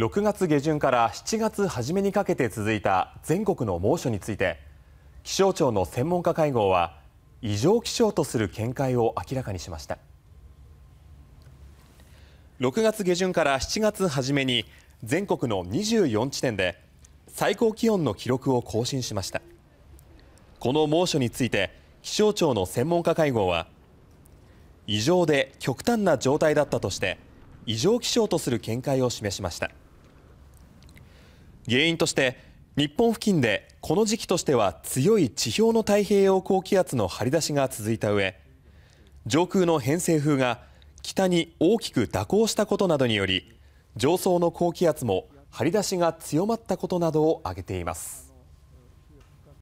6月下旬から7月初めにかけて続いた全国の猛暑について気象庁の専門家会合は異常気象とする見解を明らかにしました6月下旬から7月初めに全国の24地点で最高気温の記録を更新しましたこの猛暑について気象庁の専門家会合は異常で極端な状態だったとして異常気象とする見解を示しました。原因として日本付近でこの時期としては強い地表の太平洋高気圧の張り出しが続いた上上空の偏西風が北に大きく蛇行したことなどにより上層の高気圧も張り出しが強まったことなどを挙げています。